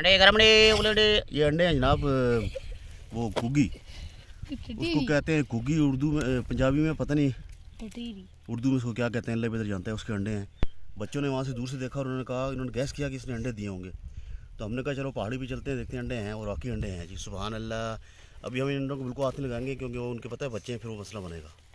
अंडे गरम अंडे ये अंडे हैं जनाब वो कुगी उसको कहते हैं कुगी उर्दू में पंजाबी में पता नहीं उर्दू में उसको क्या कहते हैं अल्लाह बेहतर जानता है उसके अंडे हैं बच्चों ने वहाँ से दूर से देखा और उन्होंने कहा इन्होंने गैस किया कि इसने अंडे दिए होंगे तो हमने कहा चलो पहाड़ी भी चलते हैं देखते हैं अंडे हैं और बाकी अंडे हैं जी सुबह अल्लाह अभी हम इन अंडों को बिल्कुल हाथ लगाएंगे क्योंकि वो उनके पता है बच्चे हैं फिर वो मसला बनेगा